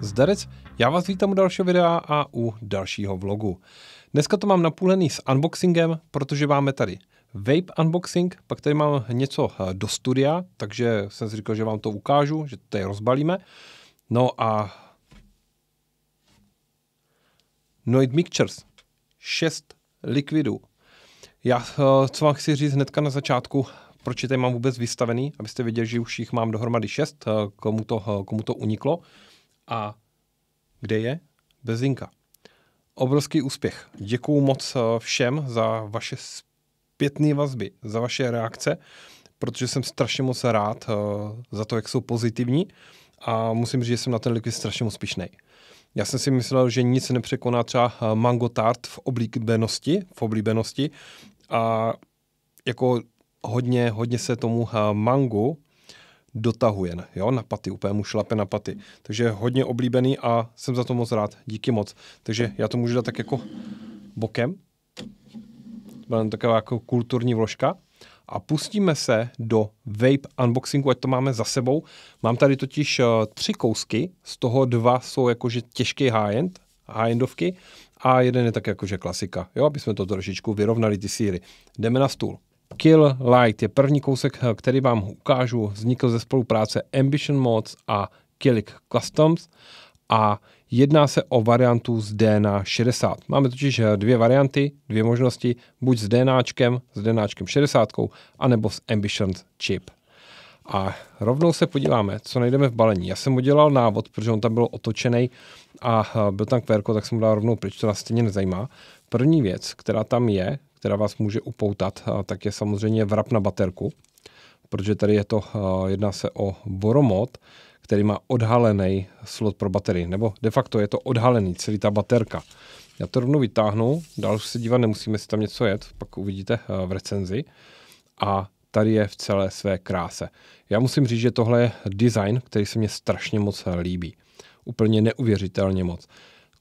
Zdarec, já vás vítám u dalšího videa a u dalšího vlogu. Dneska to mám napůlený s unboxingem, protože máme tady vape unboxing, pak tady mám něco eh, do studia, takže jsem si říkal, že vám to ukážu, že to tady rozbalíme. No a Noid Mixtures, 6 likvidů. Já, eh, co vám chci říct hnedka na začátku, proč je tady mám vůbec vystavený, abyste věděli, že už jich mám dohromady 6, eh, komu to, komu to uniklo. A kde je? Bezinka. Obrovský úspěch. Děkuju moc eh, všem za vaše zpětné vazby, za vaše reakce, protože jsem strašně moc rád eh, za to, jak jsou pozitivní a musím říct, že jsem na ten likvid strašně moc pišnej. Já jsem si myslel, že nic nepřekoná třeba eh, mango tart v oblíbenosti, v oblíbenosti a jako hodně, hodně se tomu mangu dotahuje, jo, na paty, úplně mu šlape na paty. Takže hodně oblíbený a jsem za to moc rád, díky moc. Takže já to můžu dát tak jako bokem, byla taková jako kulturní vložka. A pustíme se do vape unboxingu, ať to máme za sebou. Mám tady totiž eh, tři kousky, z toho dva jsou jakože těžký high-end, high-endovky a jeden je tak jakože klasika, jo, aby jsme to trošičku vyrovnali ty síry. Jdeme na stůl. Kill Light je první kousek, eh, který vám ukážu, vznikl ze spolupráce Ambition Mods a Killik Customs a jedná se o variantu s DNA 60. Máme totiž eh, dvě varianty, dvě možnosti, buď s DNAčkem, s DNAčkem 60, anebo s Ambition chip. A rovnou se podíváme, co najdeme v balení. Já jsem udělal návod, protože on tam byl otočený a eh, byl tam kvérko, tak jsem mu dal rovnou pryč, to nás stejně nezajímá. První věc, která tam je, která vás může upoutat, tak je samozřejmě vrap na baterku, protože tady je to, jedná se o boromot, který má odhalený slot pro baterii, nebo de facto je to odhalený, celý ta baterka. Já to rovnou vytáhnu, dál už se dívat nemusíme, jestli tam něco jet, pak uvidíte v recenzi. A tady je v celé své kráse. Já musím říct, že tohle je design, který se mně strašně moc líbí. Úplně neuvěřitelně moc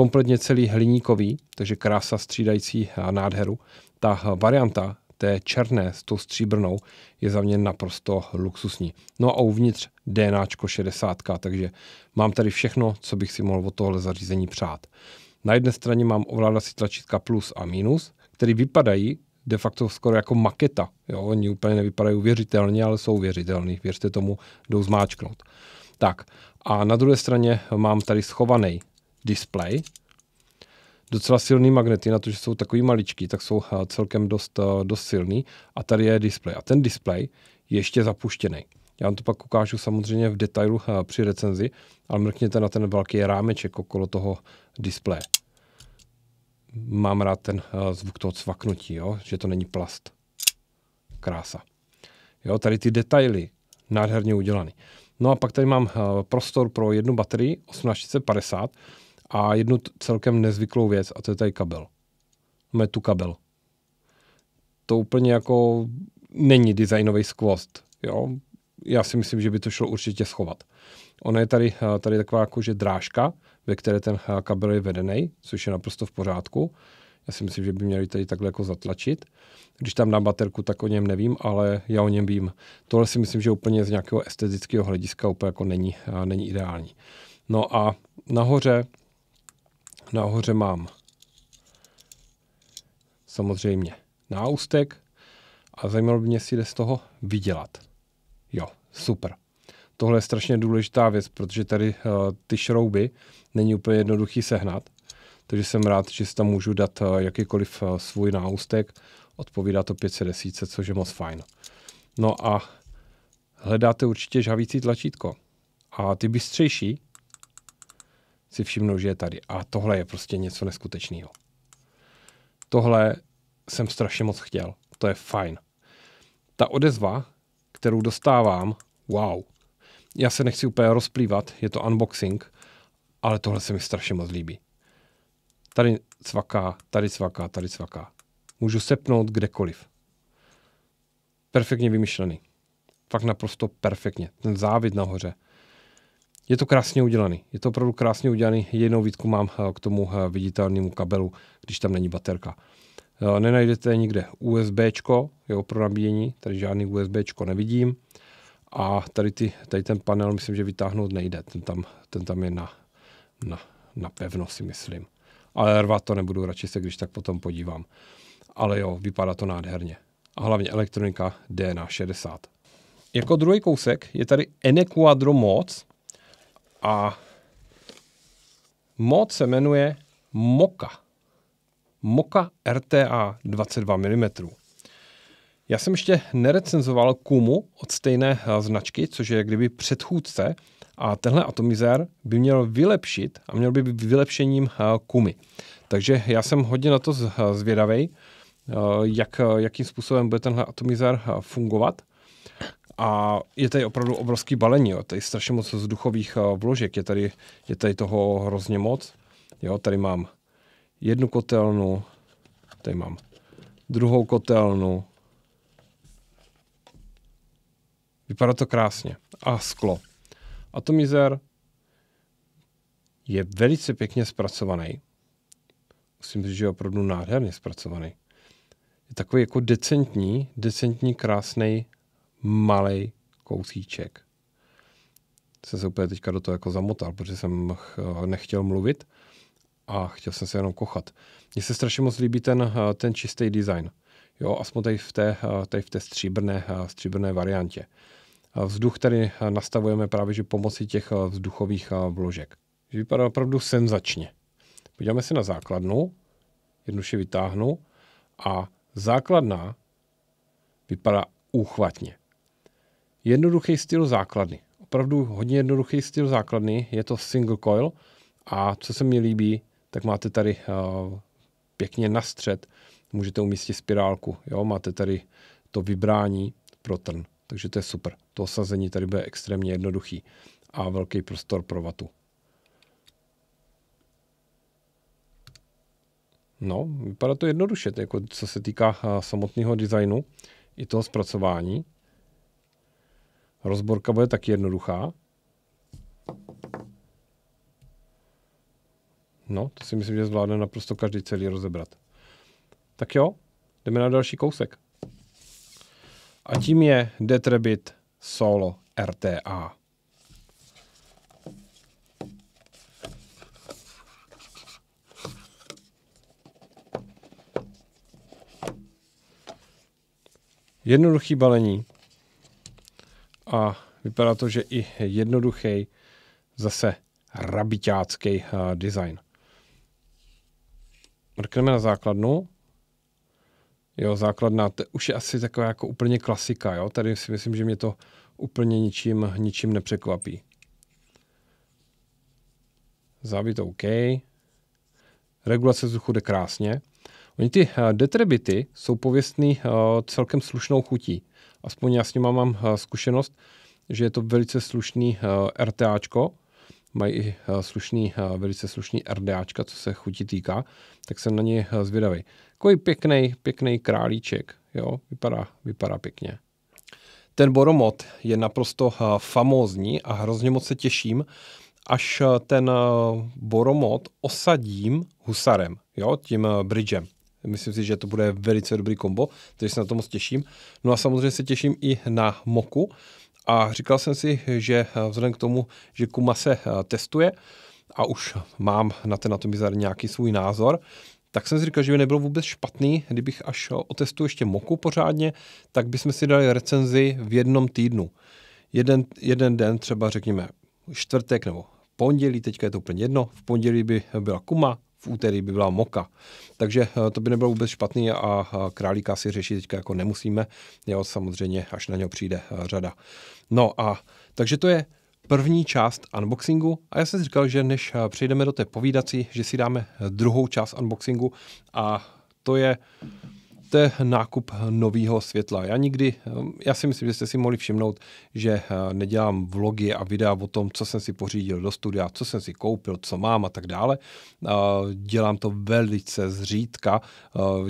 kompletně celý hliníkový, takže krása střídající eh, nádheru. Ta eh, varianta té černé s tou stříbrnou je za mě naprosto luxusní. No a uvnitř DNAčko 60, takže mám tady všechno, co bych si mohl od tohle zařízení přát. Na jedné straně mám ovládací tlačítka plus a minus, které vypadají de facto skoro jako maketa. Jo, oni úplně nevypadají uvěřitelně, ale jsou uvěřitelný, Věřte tomu, jdou zmáčknout. Tak, a na druhé straně mám tady schovaný display. Docela silný magnety, na to, že jsou takový maličký, tak jsou eh, celkem dost, eh, dost silný. A tady je display. A ten display je ještě zapuštěný. Já vám to pak ukážu samozřejmě v detailu eh, při recenzi, ale mrkněte na ten velký rámeček okolo toho displeje. Mám rád ten zvuk toho cvaknutí, jo? že to není plast. Krása. Jo, tady ty detaily nádherně udělané. No a pak tady mám prostor pro jednu baterii 1850 a jednu celkem nezvyklou věc, a to je tady kabel. Máme tu kabel. To úplně jako není designový skvost. Jo? Já si myslím, že by to šlo určitě schovat. Ona je tady, eh, tady taková jako že drážka, ve které ten eh, kabel je vedený, což je naprosto v pořádku. Já si myslím, že by měli tady takhle jako zatlačit. Když tam na baterku, tak o něm nevím, ale já o něm vím. Tohle si myslím, že úplně z nějakého estetického hlediska úplně jako není, eh, není ideální. No a nahoře nahoře mám samozřejmě náustek a zajímalo by mě, jestli jde z toho vydělat. Jo, super. Tohle je strašně důležitá věc, protože tady uh, ty šrouby není úplně jednoduchý sehnat, takže jsem rád, že si tam můžu dát uh, jakýkoliv uh, svůj náustek, odpovídá to 510, což je moc fajn. No a hledáte určitě žhavící tlačítko. A ty bystřejší si všimnou, že je tady. A tohle je prostě něco neskutečného. Tohle jsem strašně moc chtěl. To je fajn. Ta odezva, kterou dostávám, wow. Já se nechci úplně rozplývat, je to unboxing, ale tohle se mi strašně moc líbí. Tady cvaká, tady cvaká, tady cvaká. Můžu sepnout kdekoliv. Perfektně vymyšlený. Fakt naprosto perfektně. Ten závit nahoře. Je to krásně udělaný. Je to opravdu krásně udělaný. Jednou výtku mám eh, k tomu eh, viditelnému kabelu, když tam není baterka. Eh, nenajdete nikde USB jo, pro nabíjení, tady žádný USB nevidím. A tady, ty, tady ten panel myslím, že vytáhnout nejde. Ten tam, ten tam je na, na, na pevno, si myslím. Ale rvat to nebudu, radši se když tak potom podívám. Ale jo, vypadá to nádherně. A hlavně elektronika DNA60. Jako druhý kousek je tady Enequadro Mods, a mod se jmenuje Moka. Moka RTA 22 mm. Já jsem ještě nerecenzoval Kumu od stejné značky, což je kdyby předchůdce a tenhle atomizér by měl vylepšit a měl by být vylepšením eh, Kumy. Takže já jsem hodně na to zvědavej, eh, jak, jakým způsobem bude tenhle atomizér eh, fungovat. A je tady opravdu obrovský balení, jo. tady strašně moc vzduchových eh, vložek, je tady, je tady toho hrozně moc. Jo, tady mám jednu kotelnu, tady mám druhou kotelnu. Vypadá to krásně. A sklo. Atomizer je velice pěkně zpracovaný. Musím říct, že je opravdu nádherně zpracovaný. Je takový jako decentní, decentní, krásný malý kousíček. Jsem se úplně teďka do toho jako zamotal, protože jsem nechtěl mluvit a chtěl jsem se jenom kochat. Mně se strašně moc líbí ten, eh, ten čistý design. Jo, aspoň tady v té, eh, tady v té stříbrné, eh, stříbrné variantě. Vzduch tady nastavujeme právě že pomocí těch vzduchových vložek. Vypadá opravdu senzačně. Podíváme se na základnu, jednoduše vytáhnu a základna vypadá úchvatně. Jednoduchý styl základny. Opravdu hodně jednoduchý styl základny. Je to single coil a co se mi líbí, tak máte tady uh, pěkně na střed. Můžete umístit spirálku. Jo? Máte tady to vybrání pro trn. Takže to je super. To osazení tady bude extrémně jednoduchý a velký prostor pro vatu. No, vypadá to jednoduše, jako co se týká eh, samotného designu i toho zpracování. Rozborka bude taky jednoduchá. No, to si myslím, že zvládne naprosto každý celý rozebrat. Tak jo, jdeme na další kousek. A tím je Detrebit Solo RTA. Jednoduchý balení, a vypadá to, že i jednoduchý, zase rabiťácký eh, design. Mrkneme na základnu. Jo, základna, to už je asi taková jako úplně klasika, jo. Tady si myslím, že mě to úplně ničím, ničím nepřekvapí. Závit OK. Regulace vzduchu jde krásně. Oni ty eh, detrebity jsou pověstný eh, celkem slušnou chutí aspoň já s nima mám eh, zkušenost, že je to velice slušný eh, RTAčko, mají i eh, slušný, velice slušný RDAčka, co se chuti týká, tak jsem na ně zvědavý. Takový pěkný, pěkný králíček, jo, vypadá, vypadá pěkně. Ten boromot je naprosto famózní a hrozně moc se těším, až ten boromot osadím husarem, jo, tím bridgem. Myslím si, že to bude velice dobrý kombo, takže se na to moc těším. No a samozřejmě se těším i na Moku. A říkal jsem si, že eh, vzhledem k tomu, že Kuma se eh, testuje a už mám na ten atomizar nějaký svůj názor, tak jsem si říkal, že by nebylo vůbec špatný, kdybych až otestu ještě Moku pořádně, tak bychom si dali recenzi v jednom týdnu. Jeden, jeden den třeba řekněme čtvrtek nebo pondělí, teďka je to úplně jedno, v pondělí by byla Kuma, v úterý by byla moka. Takže eh, to by nebylo vůbec špatný a králíka si řešit teďka jako nemusíme, jo, samozřejmě, až na něho přijde eh, řada. No a takže to je první část unboxingu a já jsem říkal, že než eh, přejdeme do té povídací, že si dáme druhou část unboxingu a to je je nákup nového světla. Já nikdy, ehm, já si myslím, že jste si mohli všimnout, že eh, nedělám vlogy a videa o tom, co jsem si pořídil do studia, co jsem si koupil, co mám a tak dále. Eh, dělám to velice zřídka.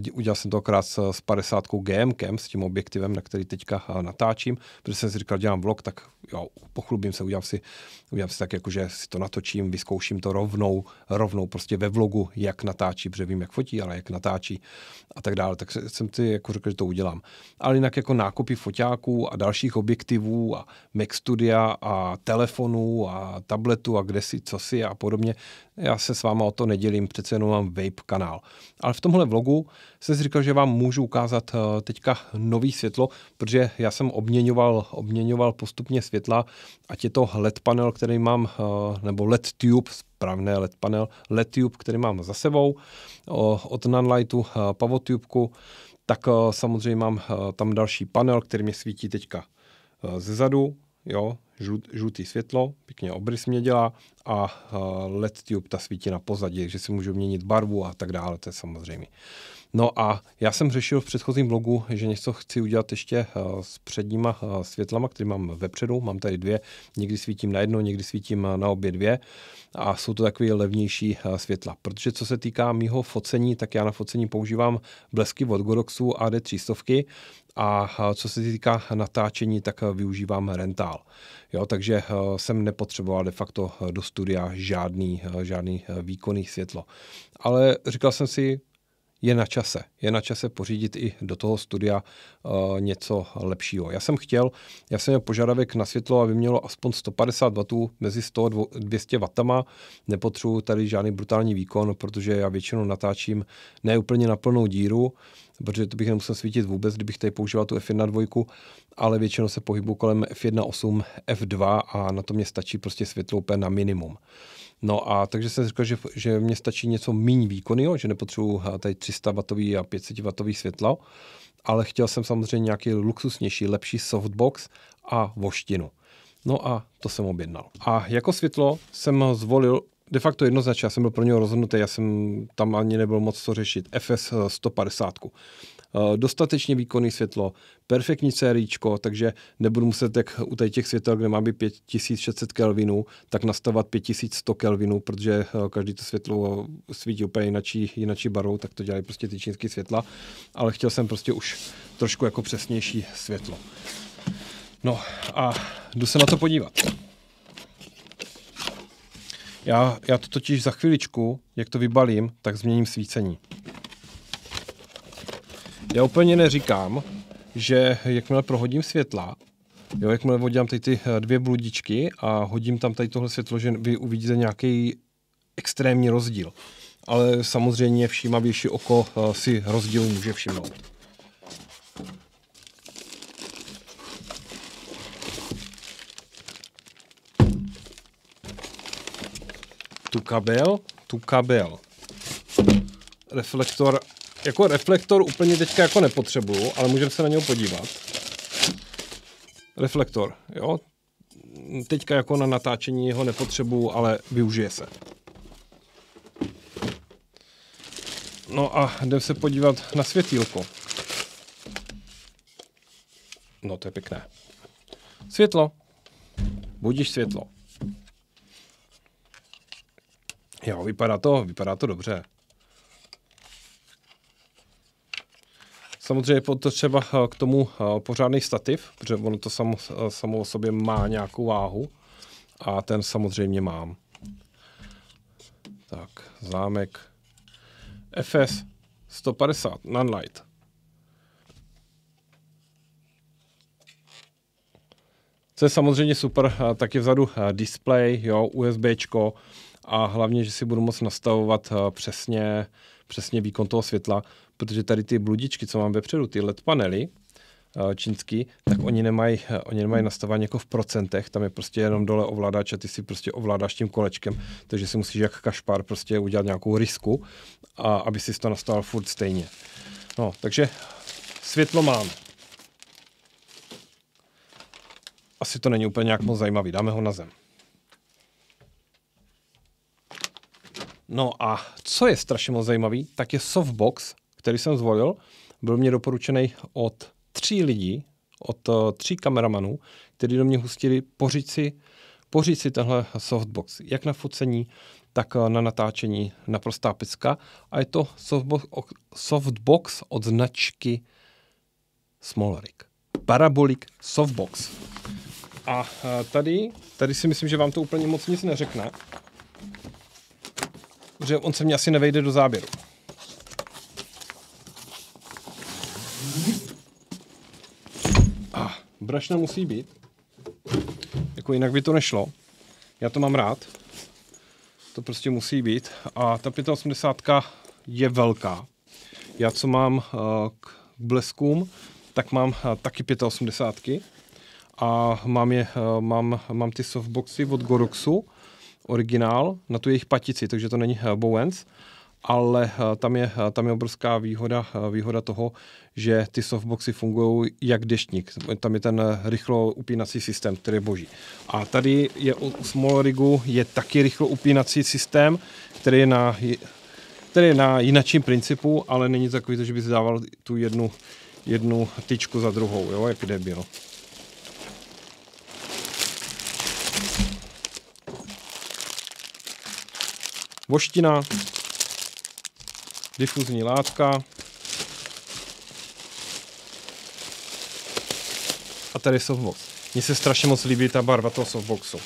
Eh, udělal jsem to krát s 50 GMkem, s tím objektivem, na který teďka natáčím, protože jsem si říkal, dělám vlog, tak jo, pochlubím se, udělám si, udělám si tak, jako že si to natočím, vyzkouším to rovnou, rovnou prostě ve vlogu, jak natáčí, protože vím, jak fotí, ale jak natáčí a tak dále. Tak jsem si jako řekl, že to udělám. Ale jinak jako nákupy foťáků a dalších objektivů a Mac Studia a telefonů a tabletu a kde si, co si a podobně, já se s váma o to nedělím, přece jenom mám vape kanál. Ale v tomhle vlogu jsem si říkal, že vám můžu ukázat eh, teďka nový světlo, protože já jsem obměňoval, obměňoval postupně světla, ať je to LED panel, který mám, eh, nebo LED tube, správné LED panel, LED tube, který mám za sebou, od Nanlightu eh, pavotubku, tak samozřejmě mám tam další panel, který mě svítí teďka zezadu, jo, žlut, žlutý světlo, pěkně obrys mě dělá a LED tube ta svítí na pozadí, že si můžu měnit barvu a tak dále, to je samozřejmě. No a já jsem řešil v předchozím blogu, že něco chci udělat ještě e, s předníma e, světlama, které mám vepředu, mám tady dvě, někdy svítím na jedno, někdy svítím e, na obě dvě a jsou to takové levnější světla, protože co se týká mýho focení, tak já na focení používám blesky od Godoxu AD300, a co se týká natáčení, tak eh, využívám rentál. Jo, takže eh, jsem nepotřeboval de facto eh, do studia žádný, žádný výkonný světlo. Ale říkal jsem si, je na čase. Je na čase pořídit i do toho studia uh, něco lepšího. Já jsem chtěl, já jsem měl požadavek na světlo, aby mělo aspoň 150 W mezi 100 a 200 W. Nepotřebuji tady žádný brutální výkon, protože já většinou natáčím ne úplně na plnou díru, protože to bych nemusel svítit vůbec, kdybych tady používal tu F1 dvojku, ale většinou se pohybu kolem F1.8, F2 a na to mě stačí prostě světlo úplně na minimum. No a takže jsem říkal, že, že mě stačí něco méně výkonného, že nepotřebuji eh, tady 300 W a 500 W světla, ale chtěl jsem samozřejmě nějaký luxusnější, lepší softbox a voštinu. No a to jsem objednal. A jako světlo jsem zvolil de facto jednoznačně, já jsem byl pro něho rozhodnutý, já jsem tam ani nebyl moc co řešit, FS 150. Eh, dostatečně výkonný světlo, perfektní CRIčko, takže nebudu muset jak u těch světel, kde mám být 5600 kelvinů, tak nastavovat 5100 kelvinů, protože eh, každý to světlo eh, svítí úplně jinačí, jinačí barvou, tak to dělají prostě ty čínské světla, ale chtěl jsem prostě už trošku jako přesnější světlo. No a jdu se na to podívat. Já, já to totiž za chviličku, jak to vybalím, tak změním svícení. Já úplně neříkám, že jakmile prohodím světla, jo, jakmile vodím tady ty eh, dvě bludičky a hodím tam tady tohle světlo, že vy uvidíte nějaký extrémní rozdíl. Ale samozřejmě všímavější oko eh, si rozdíl může všimnout. Tu kabel, tu kabel. Reflektor jako reflektor úplně teďka jako nepotřebuju, ale můžeme se na něj podívat. Reflektor, jo. Teďka jako na natáčení ho nepotřebuju, ale využije se. No a jdem se podívat na světýlko. No to je pěkné. Světlo. Budíš světlo. Jo, vypadá to, vypadá to dobře. Samozřejmě potřeba eh, k tomu eh, pořádný stativ, protože ono to samo, eh, samo o sobě má nějakou váhu a ten samozřejmě mám. Tak, zámek FS 150 Nanlite. Co je samozřejmě super, tak je vzadu display, jo, USBčko a hlavně, že si budu moct nastavovat přesně, přesně výkon toho světla, protože tady ty bludičky, co mám vepředu, ty LED panely, eh, čínský, tak oni nemají, eh, oni nemají nastavování jako v procentech, tam je prostě jenom dole ovladač a ty si prostě ovládáš tím kolečkem, takže si musíš jak kašpar prostě udělat nějakou risku, a aby si to nastavil furt stejně. No, takže světlo mám. Asi to není úplně nějak moc zajímavý, dáme ho na zem. No a co je strašně moc zajímavý, tak je softbox, který jsem zvolil, byl mě doporučený od tří lidí, od eh, tří kameramanů, kteří do mě hustili pořiď si, pořiď si tenhle softbox, jak na focení, tak eh, na natáčení naprostá pecka. A je to softbox, softbox od značky Smolarik, Parabolik Softbox. A eh, tady, tady si myslím, že vám to úplně moc nic neřekne, že on se mě asi nevejde do záběru. brašna musí být. Jako jinak by to nešlo. Já to mám rád. To prostě musí být. A ta 85 je velká. Já co mám eh, k bleskům, tak mám eh, taky 85 a mám, je, eh, mám, mám ty softboxy od Goroxu, originál, na tu jejich patici, takže to není Bowens ale eh, tam je, eh, tam je obrovská výhoda, eh, výhoda toho, že ty softboxy fungují jak deštník. Tam je ten rychlo upínací systém, který je boží. A tady je u Small Rigu je taky rychlo upínací systém, který je na, který je na jinačím principu, ale není takový, že by si dával tu jednu, jednu tyčku za druhou, jo, jak bylo. No. Voština, difuzní látka. A tady softbox. Mně se strašně moc líbí ta barva toho softboxu.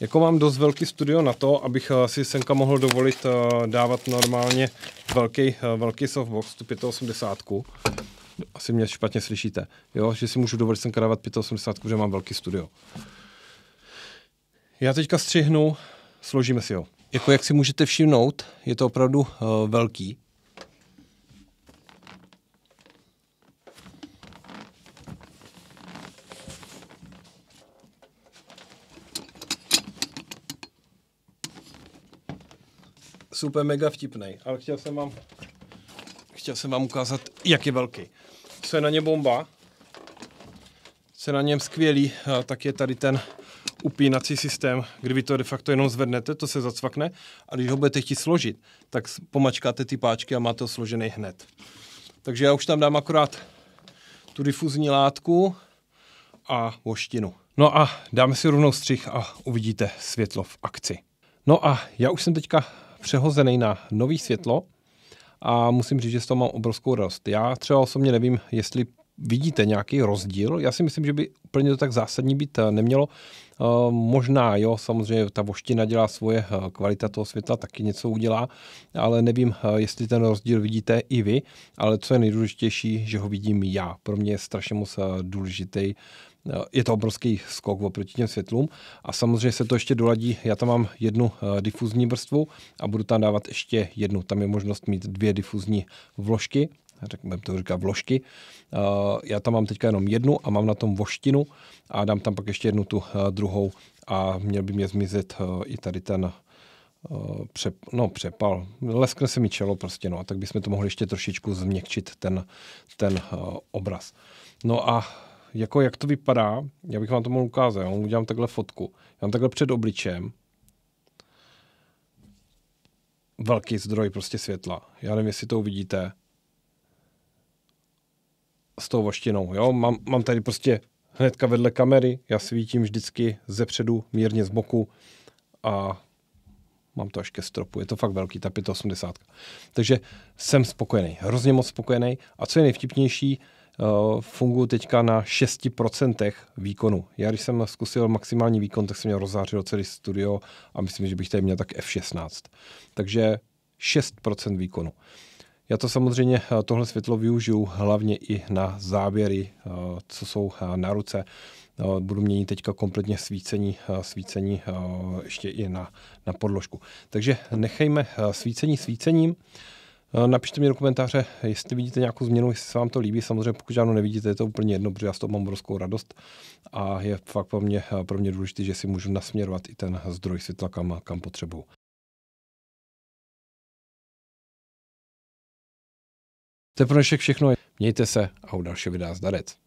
Jako mám dost velký studio na to, abych eh, si senka mohl dovolit eh, dávat normálně velký, eh, velký softbox, tu 85 asi mě špatně slyšíte, jo, že si můžu dovolit sem kravat 85, protože mám velký studio. Já teďka střihnu, složíme si ho. Jako jak si můžete všimnout, je to opravdu uh, velký. Super mega vtipnej, ale chtěl jsem vám chtěl jsem vám ukázat, jak je velký. Co je na ně bomba, co je na něm skvělý, tak je tady ten upínací systém, kdy vy to de facto jenom zvednete, to se zacvakne a když ho budete chtít složit, tak pomačkáte ty páčky a máte ho složený hned. Takže já už tam dám akorát tu difuzní látku a voštinu. No a dáme si rovnou střih a uvidíte světlo v akci. No a já už jsem teďka přehozený na nový světlo a musím říct, že s toho mám obrovskou radost. Já třeba osobně nevím, jestli vidíte nějaký rozdíl. Já si myslím, že by úplně to tak zásadní být eh, nemělo. Eh, možná, jo, samozřejmě ta voština dělá svoje, eh, kvalita toho světla taky něco udělá, ale nevím, jestli ten rozdíl vidíte i vy, ale co je nejdůležitější, že ho vidím já. Pro mě je strašně moc důležitý je to obrovský skok oproti těm světlům a samozřejmě se to ještě doladí. Já tam mám jednu eh, difuzní vrstvu a budu tam dávat ještě jednu. Tam je možnost mít dvě difuzní vložky, řekněme to říká vložky. Eh, já tam mám teďka jenom jednu a mám na tom voštinu a dám tam pak ještě jednu tu eh, druhou a měl by mě zmizet i tady ten přep, no, přepal. Leskne se mi čelo prostě, no a tak bychom to mohli ještě trošičku změkčit ten, ten obraz. No a jako jak to vypadá, já bych vám to mohl ukázat, já udělám takhle fotku. Já mám takhle před obličem velký zdroj prostě světla. Já nevím, jestli to uvidíte s tou voštinou, jo. Mám, mám tady prostě hnedka vedle kamery, já svítím vždycky ze předu, mírně z boku a mám to až ke stropu. Je to fakt velký, ta 85. Takže jsem spokojený, hrozně moc spokojený. A co je nejvtipnější, fungují teďka na 6% výkonu. Já když jsem zkusil maximální výkon, tak jsem měl rozzářilo celý studio a myslím, že bych tady měl tak F16. Takže 6% výkonu. Já to samozřejmě eh, tohle světlo využiju hlavně i na záběry, eh, co jsou eh, na ruce. Budu měnit teďka kompletně svícení, svícení ještě i na, na podložku. Takže nechejme svícení svícením. Eh, napište mi do komentáře, jestli vidíte nějakou změnu, jestli se vám to líbí. Samozřejmě, pokud žádnou nevidíte, je to úplně jedno, protože já s toho mám obrovskou radost a je fakt pro mě, eh, pro mě důležité, že si můžu nasměrovat i ten zdroj světla, kam, kam potřebuju. To je pro dnešek všechno. Mějte se a u dalšího videa zdarec.